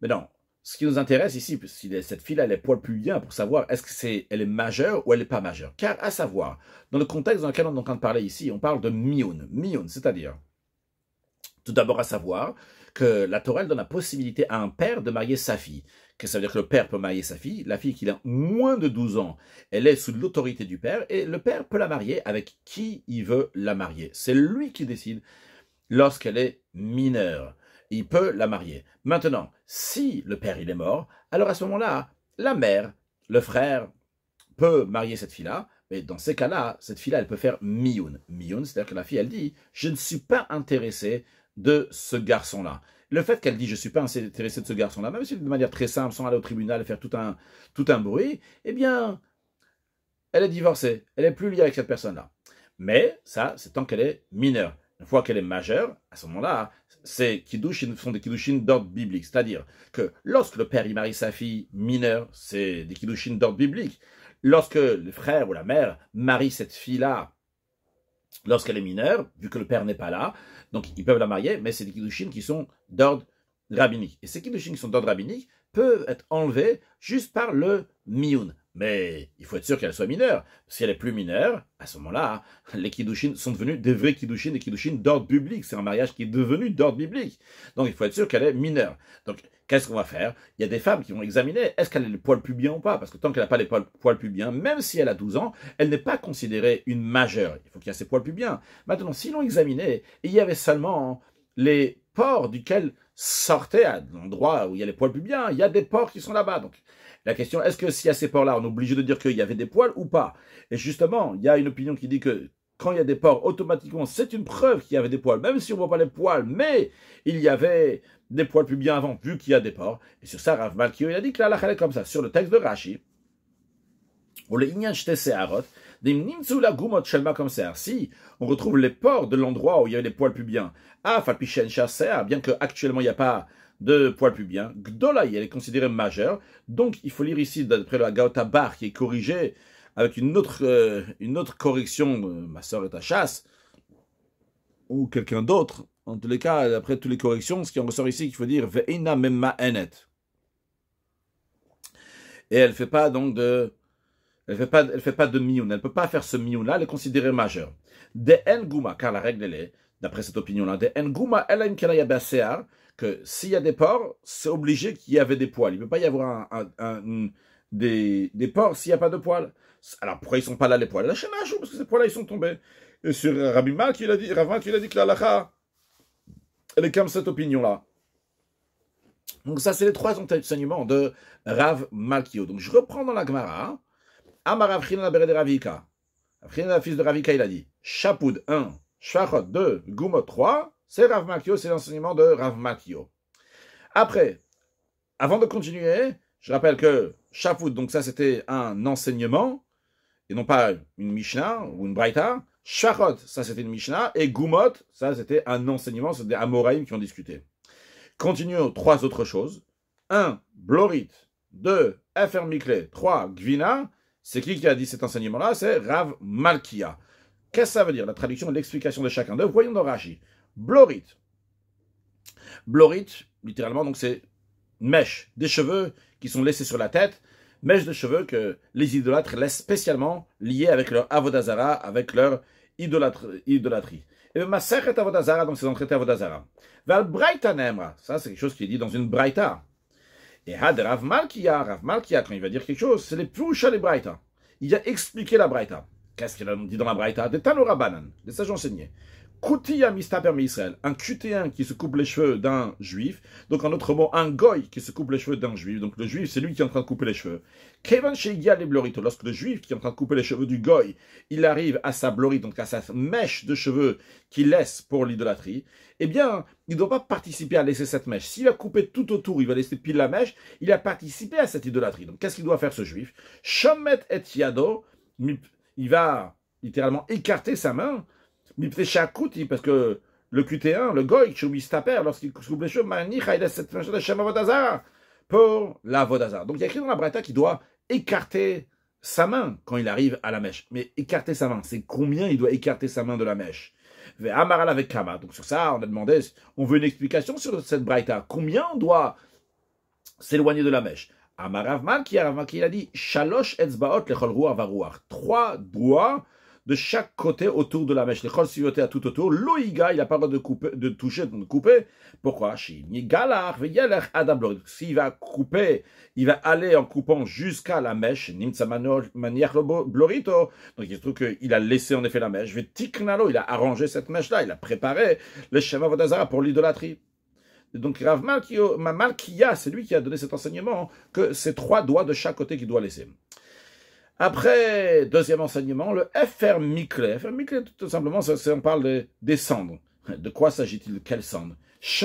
Mais non, ce qui nous intéresse ici, si cette fille-là, elle est poil pubiens, pour savoir est-ce que c'est, elle est majeure ou elle n'est pas majeure. Car à savoir, dans le contexte dans lequel on est en train de parler ici, on parle de mioun. Mioun, c'est-à-dire, tout d'abord à savoir que la tourelle donne la possibilité à un père de marier sa fille que ça veut dire que le père peut marier sa fille, la fille qui a moins de 12 ans, elle est sous l'autorité du père, et le père peut la marier avec qui il veut la marier. C'est lui qui décide lorsqu'elle est mineure. Il peut la marier. Maintenant, si le père il est mort, alors à ce moment-là, la mère, le frère, peut marier cette fille-là, mais dans ces cas-là, cette fille-là, elle peut faire mioun. Mioun, c'est-à-dire que la fille, elle dit, je ne suis pas intéressée de ce garçon-là. Le fait qu'elle dit je suis pas intéressée de ce garçon-là, même si de manière très simple, sans aller au tribunal, et faire tout un, tout un bruit, eh bien, elle est divorcée. Elle n'est plus liée avec cette personne-là. Mais ça, c'est tant qu'elle est mineure. Une fois qu'elle est majeure, à ce moment-là, ces sont des kiddushin d'ordre biblique. C'est-à-dire que lorsque le père y marie sa fille mineure, c'est des kiddushin d'ordre biblique. Lorsque le frère ou la mère marie cette fille-là lorsqu'elle est mineure, vu que le père n'est pas là, donc ils peuvent la marier, mais c'est des kiddushin qui sont d'ordre rabbinique. Et ces kiddushin qui sont d'ordre rabbinique peuvent être enlevés juste par le miun. Mais il faut être sûr qu'elle soit mineure. Si elle est plus mineure, à ce moment-là, les kidouchines sont devenus des vrais kidouchines, des kidouchines d'ordre public. C'est un mariage qui est devenu d'ordre public. Donc il faut être sûr qu'elle est mineure. Donc qu'est-ce qu'on va faire Il y a des femmes qui vont examiner est-ce qu'elle a les poils pubiens ou pas Parce que tant qu'elle n'a pas les poils, poils, pubiens, même si elle a 12 ans, elle n'est pas considérée une majeure. Il faut qu'il y ait ses poils pubiens. Maintenant, si l'on examinait, il y avait seulement les pores duquel sortaient à l'endroit où il y a les poils pubiens, il y a des pores qui sont là-bas. Donc la question, est-ce que s'il y a ces ports-là, on est obligé de dire qu'il y avait des poils ou pas Et justement, il y a une opinion qui dit que quand il y a des porcs, automatiquement, c'est une preuve qu'il y avait des poils, même si on ne voit pas les poils, mais il y avait des poils plus bien avant, vu qu'il y a des porcs. Et sur ça, Rav Malkio, il a dit que là, la est comme ça. Sur le texte de Rashi, le Si on retrouve les porcs de l'endroit où il y avait des poils pubiens, ah, Chaser, bien qu'actuellement il n'y a pas de poil pubien. Gdolai, elle est considérée majeure. Donc, il faut lire ici, d'après la Gautabar, Bar, qui est corrigée avec une autre, euh, une autre correction, euh, ma soeur est à chasse, ou quelqu'un d'autre. En tous les cas, après toutes les corrections, ce qui en ressort ici, qu'il faut dire Ve'ina memma enet. Et elle ne fait pas donc de. Elle fait pas, elle fait pas de mioun. Elle ne peut pas faire ce mioun-là, elle est considérée majeure. De en guma, car la règle elle est, d'après cette opinion-là, de en guma une kanaya basear, que s'il y a des porcs, c'est obligé qu'il y avait des poils. Il ne peut pas y avoir un, des, porcs s'il n'y a pas de poils. Alors pourquoi ils sont pas là les poils La chenachou, parce que ces poils-là, ils sont tombés. Et sur Rabbi qui il a dit, Ravin, il a dit que la lacha, elle est comme cette opinion-là. Donc ça, c'est les trois enseignements de Rav Malkio. Donc je reprends dans la Gemara. Amar de Ravika. Avchina, fils de Ravika, il a dit, Chapoud 1, Shachot 2, Goumot 3, c'est Rav c'est l'enseignement de Rav Makio. Après, avant de continuer, je rappelle que Shavuot, donc ça c'était un enseignement, et non pas une Mishnah ou une Braïta. Shachot, ça c'était une Mishnah, et Gumot, ça c'était un enseignement, c'était des Amoraïm qui ont discuté. Continuons trois autres choses. Un, Blorit. deux, FR trois, 3. Gvina. C'est qui qui a dit cet enseignement-là C'est Rav Malkia. Qu'est-ce que ça veut dire La traduction et l'explication de chacun d'eux. Voyons dans Blorit. Blorit, littéralement, donc c'est mèche, des cheveux qui sont laissés sur la tête, mèche de cheveux que les idolâtres laissent spécialement liés avec leur avodazara, avec leur idolâtrie. Et Maserhet avodazara, donc c'est dans le traité avodazara. Val Braita ça c'est quelque chose qui est dit dans une Braïta. Et Had Rav Malkia, Rav Malkia, quand il va dire quelque chose, c'est les plus les Braita. Il a expliqué la Braïta. Qu'est-ce qu'il a dit dans la Braïta Des tanurabanan des sages enseignés mista Mistaper Israël, un Cutéen qui se coupe les cheveux d'un juif, donc en autre mot, un goy qui se coupe les cheveux d'un juif, donc le juif c'est lui qui est en train de couper les cheveux. Kevin Sheigia les Blorito, lorsque le juif qui est en train de couper les cheveux du goy, il arrive à sa blorite, donc à sa mèche de cheveux qu'il laisse pour l'idolâtrie, eh bien, il ne doit pas participer à laisser cette mèche. S'il a coupé tout autour, il va laisser pile la mèche, il a participé à cette idolâtrie. Donc qu'est-ce qu'il doit faire ce juif Shomet et Yado, il va littéralement écarter sa main parce que le QT1, le goy, Choubistaper, lorsqu'il coupe les cheveux, Manicha, il a cette fin de pour la Vodazar. Donc il y a écrit dans la Breta qu'il doit écarter sa main quand il arrive à la mèche. Mais écarter sa main, c'est combien il doit écarter sa main de la mèche Amaral avec Kama. Donc sur ça, on a demandé, on veut une explication sur cette Breta. Combien on doit s'éloigner de la mèche Amaravman qui a dit Shalosh etzbaot va avaruach. Trois doigts de chaque côté autour de la mèche. Les à tout autour. Loïga, il n'a pas le droit de, couper, de toucher, de couper. Pourquoi S'il va couper, il va aller en coupant jusqu'à la mèche. blorito. Donc il se trouve qu'il a laissé en effet la mèche. il a arrangé cette mèche-là. Il a préparé le Shema Vodazara pour l'idolâtrie. Donc Rav Malkia, c'est lui qui a donné cet enseignement que c'est trois doigts de chaque côté qu'il doit laisser. Après, deuxième enseignement, le FR Mikle. FR Mikle, tout simplement, c'est, on parle de, des cendres. De quoi s'agit-il Quelles cendres C'est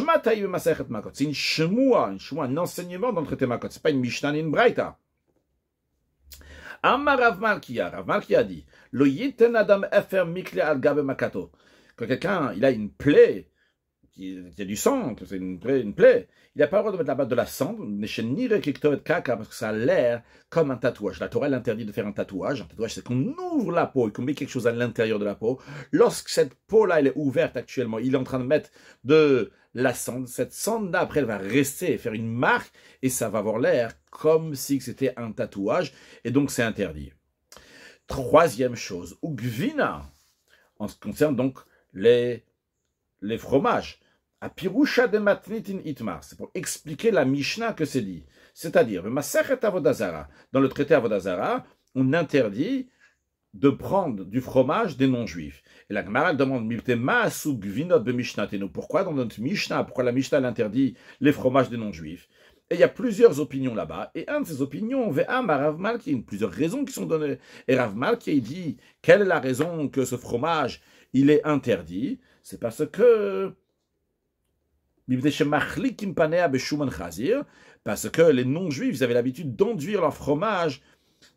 une shmua, une un enseignement dans le traité Makot. C'est pas une Mishnah ni une Braïta. Amar Rav Malkia, Rav Malkia dit, yiten adam FR Mikle al Quand quelqu'un, il a une plaie, il y a du sang, c'est une, plaie. Il n'a pas le droit de mettre là-bas de la cendre, parce que ça a l'air comme un tatouage. La Torah interdit de faire un tatouage. Un tatouage, c'est qu'on ouvre la peau et qu'on met quelque chose à l'intérieur de la peau. Lorsque cette peau-là, elle est ouverte actuellement, il est en train de mettre de la cendre. Cette cendre-là, après, elle va rester et faire une marque, et ça va avoir l'air comme si c'était un tatouage, et donc c'est interdit. Troisième chose, Ugvina, en ce qui concerne donc les, les fromages. Apirusha de Matnitin Itmar. C'est pour expliquer la Mishnah que c'est dit. C'est-à-dire, Dans le traité Avodazara, on interdit de prendre du fromage des non-juifs. Et la Gemara demande Pourquoi dans notre Mishnah Pourquoi la Mishnah interdit les fromages des non-juifs Et il y a plusieurs opinions là-bas. Et une de ces opinions, à Rav Malki, plusieurs raisons qui sont données. Et Rav Malki dit Quelle est la raison que ce fromage, il est interdit C'est parce que parce que les non-juifs avaient l'habitude d'enduire leur fromage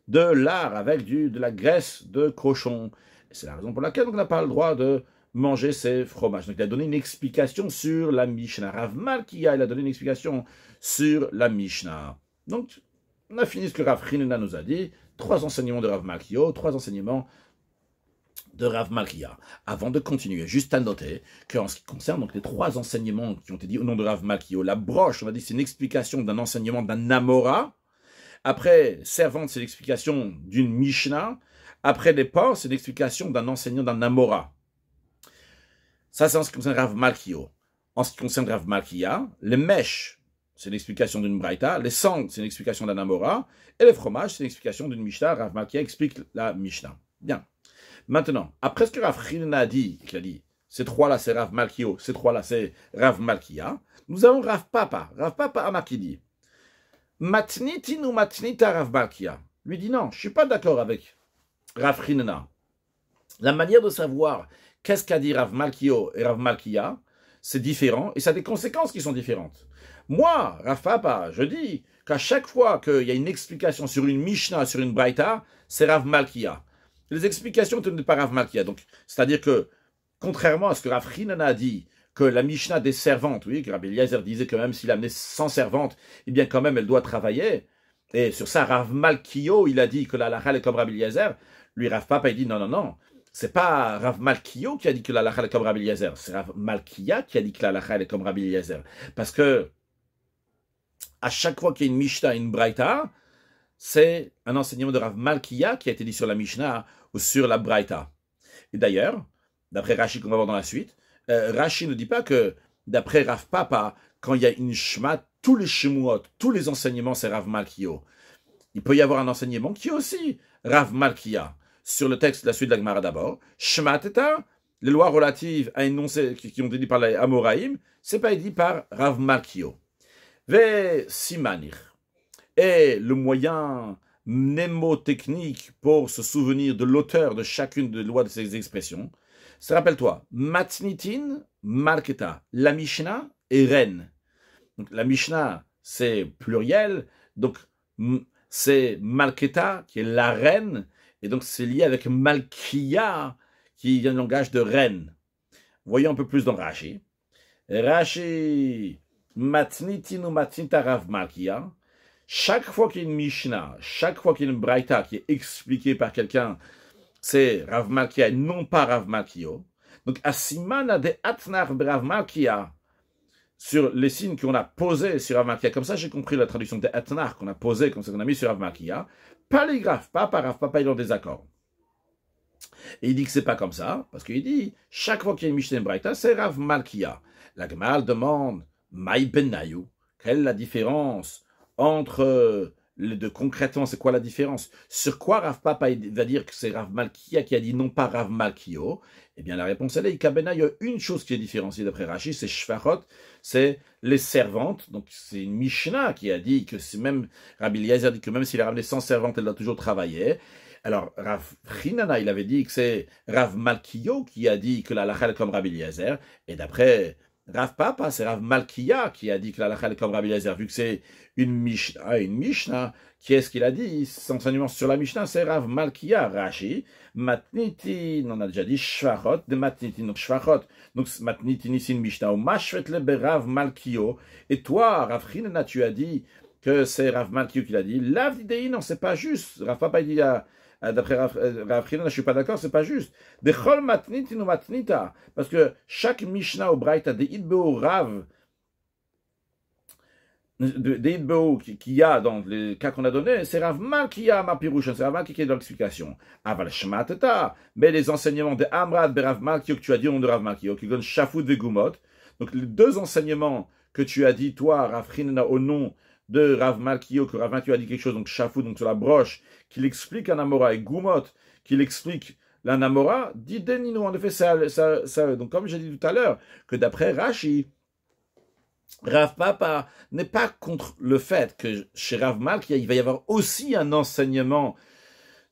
de lard avec du, de la graisse de cochon. C'est la raison pour laquelle on n'a pas le droit de manger ces fromages. Donc il a donné une explication sur la Mishnah. Rav Malkia, il a donné une explication sur la Mishnah. Donc on a fini ce que Rav Hinuna nous a dit. Trois enseignements de Rav Malkia, trois enseignements de Rav Malkia. Avant de continuer, juste à noter qu'en ce qui concerne donc, les trois enseignements qui ont été dit au nom de Rav Malkia, la broche, on va dire, c'est une explication d'un enseignement d'un Amora. Après, servante, c'est l'explication d'une Mishnah. Après, les porcs, c'est l'explication d'un enseignant d'un Amora. Ça, c'est en ce qui concerne Rav Malkio. En ce qui concerne Rav Malkia, les mèches, c'est l'explication d'une Braïta, les sangs, c'est l'explication d'un Amora, et les fromages, c'est l'explication d'une Mishnah. Rav Malkia explique la Mishnah. Bien. Maintenant, après ce que Rav a dit, qu'il a dit, ces trois-là, c'est Rav Malkio, ces trois-là, c'est Rav Malkia, nous avons Rav Papa, Rav Papa a marqué dit, Matnitin ou Matnita Rav Malkia. Lui dit non, je suis pas d'accord avec Rav La manière de savoir qu'est-ce qu'a dit Rav Malkio et Rav Malkia, c'est différent et ça a des conséquences qui sont différentes. Moi, Rav Papa, je dis qu'à chaque fois qu'il y a une explication sur une Mishnah, sur une Braïta, c'est Rav Malkia les explications de par Rav Malkia. Donc, c'est-à-dire que, contrairement à ce que Rav Hinana a dit, que la Mishnah des servantes, oui, que Rabbi Eliezer disait que même s'il amenait 100 servantes, eh bien, quand même, elle doit travailler. Et sur ça, Rav Malkio, il a dit que la Lachal est comme Rabbi Eliezer. Lui, Rav Papa, il dit non, non, non. C'est pas Rav Malkio qui a dit que la Lachal est comme Rabbi Eliezer. C'est Rav Malkia qui a dit que la Lachal est comme Rabbi Eliezer. Parce que, à chaque fois qu'il y a une Mishnah une Braïta, c'est un enseignement de Rav Malkia qui a été dit sur la Mishnah sur la Braïta. Et d'ailleurs, d'après Rashi qu'on va voir dans la suite, euh, Rashi ne dit pas que, d'après Rav Papa, quand il y a une Shema, tous les Shemuot, tous les enseignements, c'est Rav Malkio. Il peut y avoir un enseignement qui est aussi Rav Malkia. Sur le texte de la suite de la Gemara d'abord, Shema Teta, les lois relatives à énoncer, qui, ont été dites par les Amoraïm, c'est pas dit par Rav Malkio. Ve Simanir. Et le moyen technique pour se souvenir de l'auteur de chacune des lois de ces expressions. Se rappelle-toi, Matnitin, Marketa, la Mishnah et Reine. Donc, la Mishnah, c'est pluriel, donc c'est Malketa qui est la reine, et donc c'est lié avec Malkia qui vient du langage de reine. Voyons un peu plus dans Rashi. Rashi, Matnitin ou Matnita Malkia. Chaque fois qu'il y a une Mishnah, chaque fois qu'il y a une Braïta qui est expliquée par quelqu'un, c'est Rav Malkia et non pas Rav Malkio. Donc, Asimana de Atnar Rav Malkia, sur les signes qu'on a posés sur Rav Malkia, comme ça j'ai compris la traduction de Atnar qu'on a posé, comme ça qu'on a mis sur Rav Malkia, pas les graphes, pas par Rav Papa, ils ont des accords. Et il dit que c'est pas comme ça, parce qu'il dit, chaque fois qu'il y a une Mishnah Braïta, c'est Rav Malkia. La Gemal demande, Maï Benayou, quelle est la différence entre euh, les deux. Concrètement, c'est quoi la différence Sur quoi Rav Papa va dire que c'est Rav Malkia qui a dit non pas Rav Malkio Eh bien, la réponse, elle est Il y a une chose qui est différenciée d'après Rashi, c'est Shfarot, c'est les servantes. Donc, c'est une Mishnah qui a dit que même Rabbi Eliezer dit que même s'il a ramené 100 servantes, elle doit toujours travailler. Alors, Rav Hinana il avait dit que c'est Rav Malkio qui a dit que la lachal comme Rabbi Eliezer. Et d'après Rav Papa, c'est Rav Malkia qui a dit que la Lachal est comme Rabbi vu que c'est une Mishnah, une Mishnah, qui est-ce qu'il a dit Sans enseignement sur la Mishnah, c'est Rav Malkia, Rashi, Matniti, on a déjà dit Shvachot, de Matniti, donc Shvachot, donc Matniti, une Mishnah, ou Mashvet le Rav Malkio, et toi, Rav Chinena, tu as dit que c'est Rav Malkio qui l'a dit, L'avdidein, non, c'est pas juste, Rav Papa, il dit euh, d'après Rav euh, je ne suis pas d'accord, c'est pas juste. matnita. Parce que chaque Mishnah au Braïta, de Idbeo Rav, des Idbeo qui y a dans les cas qu'on a donné, c'est Rav Mal qui a ma pirouche, c'est Rav Mal qui est dans l'explication. Aval Mais les enseignements de Amrad, de Rav Mal, que tu as dit au nom de Rav Mal, qui donne Shafut de Gumot. Donc les deux enseignements que tu as dit, toi, Rav Hina au nom de Rav Malkio, que Rav Malkio a dit quelque chose, donc Shafou, donc sur la broche, qu'il explique à Namora, et Goumot, qu'il explique la dit Denino. En effet, ça, ça, ça, donc comme j'ai dit tout à l'heure, que d'après Rashi, Rav Papa n'est pas contre le fait que chez Rav Malkia, il va y avoir aussi un enseignement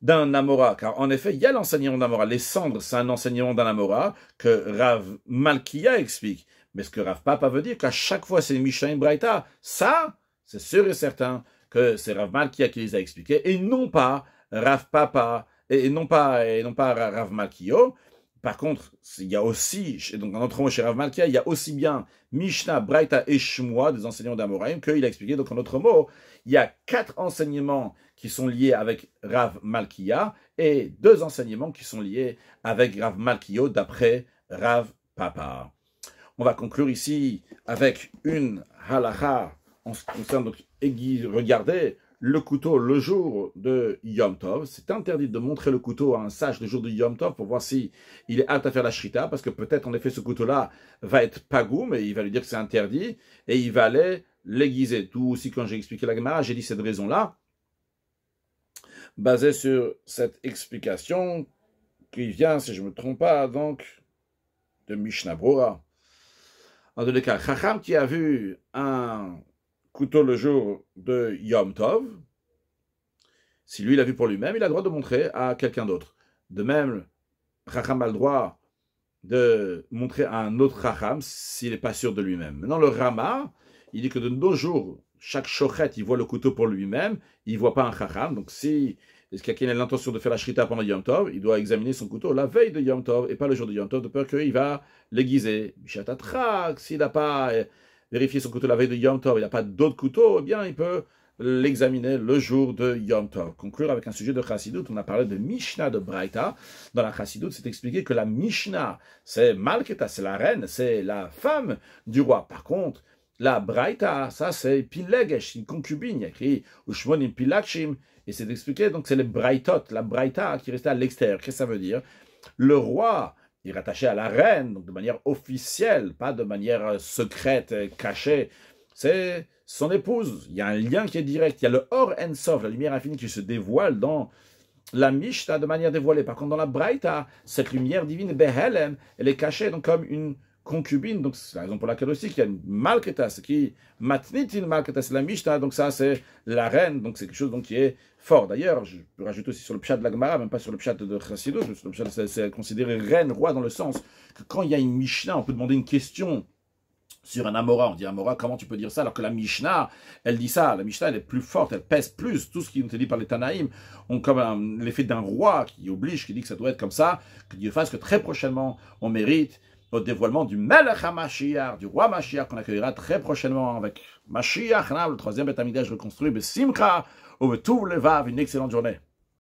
d'un Amora, car en effet, il y a l'enseignement d'un d'Amora. Les cendres, c'est un enseignement d'un Amora que Rav Malkia explique. Mais ce que Rav Papa veut dire, qu'à chaque fois, c'est Mishnah Braïta. Ça, c'est sûr et certain que c'est Rav Malkia qui les a expliqués, et non pas Rav Papa, et non pas, et non pas Rav Malkio. Par contre, il y a aussi, donc en mot, chez Rav Malkia, il y a aussi bien Mishnah, Braita et Shmoa, des enseignants d'Amoraim, qu'il a expliqué. Donc en autre mot, il y a quatre enseignements qui sont liés avec Rav Malkia et deux enseignements qui sont liés avec Rav Malkio d'après Rav Papa. On va conclure ici avec une halacha en ce qui concerne, donc, le couteau le jour de Yom Tov. C'est interdit de montrer le couteau à un sage le jour de Yom Tov pour voir si il est apte à faire la shrita, parce que peut-être en effet ce couteau-là va être pagoum et il va lui dire que c'est interdit et il va aller l'aiguiser. Tout aussi quand j'ai expliqué la Gemara, j'ai dit cette raison-là, basée sur cette explication qui vient, si je ne me trompe pas, donc de Mishnah En les cas, Chacham qui a vu un couteau le jour de Yom Tov, si lui l'a vu pour lui-même, il a le droit de montrer à quelqu'un d'autre. De même, Raham a le droit de montrer à un autre Racham s'il n'est pas sûr de lui-même. Maintenant, le Rama, il dit que de nos jours, chaque Chochet, il voit le couteau pour lui-même, il ne voit pas un Raham. Donc, si quelqu'un a l'intention de faire la shrita pendant Yom Tov, il doit examiner son couteau la veille de Yom Tov et pas le jour de Yom Tov, de peur qu'il va l'aiguiser. s'il n'a pas vérifier son couteau la veille de Yom Tov, il n'y a pas d'autre couteau, eh bien, il peut l'examiner le jour de Yom Tov. Conclure avec un sujet de Chassidut, on a parlé de Mishnah de Braïta. Dans la Chassidut, c'est expliqué que la Mishnah, c'est Malketa, c'est la reine, c'est la femme du roi. Par contre, la Braïta, ça c'est Pilegesh, une concubine, il y a écrit Ushmonim Pilakshim, et c'est expliqué, donc c'est les Braïtot, la Braïta qui restait à l'extérieur. Qu'est-ce que ça veut dire Le roi il est rattaché à la reine, donc de manière officielle, pas de manière euh, secrète, euh, cachée. C'est son épouse. Il y a un lien qui est direct. Il y a le Or Sof, la lumière infinie qui se dévoile dans la Mishnah de manière dévoilée. Par contre, dans la Braïta, cette lumière divine, Behelem, elle est cachée, donc comme une concubine. Donc, c'est la raison pour laquelle aussi Il y a une Malketas, qui Matnitin Malketas, la Mishnah. Donc, ça, c'est la reine. Donc, c'est quelque chose donc, qui est fort. D'ailleurs, je rajoute aussi sur le pshat de l'Agmara, même pas sur le pshat de Chassidou, c'est considéré reine, roi, dans le sens que quand il y a une Mishnah, on peut demander une question sur un Amora. On dit Amora, comment tu peux dire ça alors que la Mishnah, elle dit ça. La Mishnah, elle est plus forte, elle pèse plus. Tout ce qui nous est dit par les Tanaïm ont comme l'effet d'un roi qui oblige, qui dit que ça doit être comme ça, que Dieu fasse que très prochainement, on mérite au dévoilement du Melech du roi Mashiach qu'on accueillera très prochainement avec Mashiach, hein, le troisième Beth reconstruit, Simcha, au tout les va une excellente journée.